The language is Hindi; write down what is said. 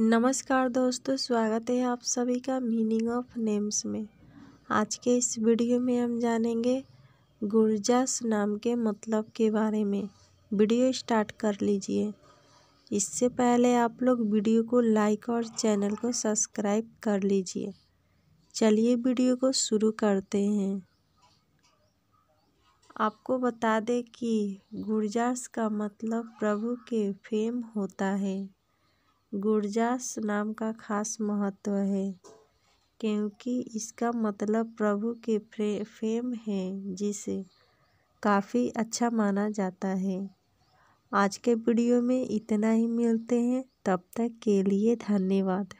नमस्कार दोस्तों स्वागत है आप सभी का मीनिंग ऑफ नेम्स में आज के इस वीडियो में हम जानेंगे गुरजास नाम के मतलब के बारे में वीडियो स्टार्ट कर लीजिए इससे पहले आप लोग वीडियो को लाइक और चैनल को सब्सक्राइब कर लीजिए चलिए वीडियो को शुरू करते हैं आपको बता दें कि गुरजास का मतलब प्रभु के फेम होता है गुर्जास नाम का खास महत्व है क्योंकि इसका मतलब प्रभु के फेम है जिसे काफ़ी अच्छा माना जाता है आज के वीडियो में इतना ही मिलते हैं तब तक के लिए धन्यवाद